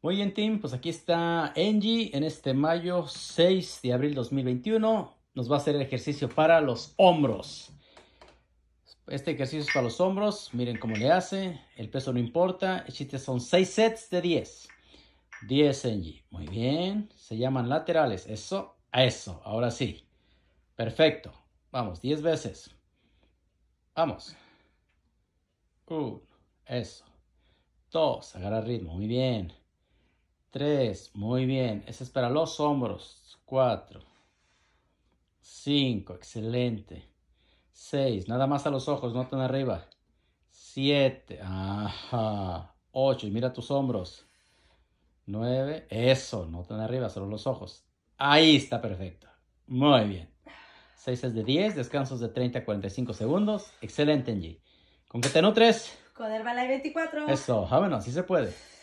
Muy bien, Tim, pues aquí está Angie en este mayo 6 de abril 2021. Nos va a hacer el ejercicio para los hombros. Este ejercicio es para los hombros. Miren cómo le hace. El peso no importa. El son 6 sets de 10. 10 Angie. Muy bien. Se llaman laterales. Eso, a eso. Ahora sí. Perfecto. Vamos, 10 veces. Vamos. 1. Eso. 2. Agarra ritmo. Muy bien. 3, muy bien, ese es para los hombros, 4, 5, excelente, 6, nada más a los ojos, no tan arriba, 7, ajá, 8, y mira tus hombros, 9, eso, no tan arriba, solo los ojos, ahí está perfecto, muy bien, 6 es de 10, descansos de 30 a 45 segundos, excelente Angie, ¿con qué te nutres? Con balay 24. Eso, vámonos, si así se puede.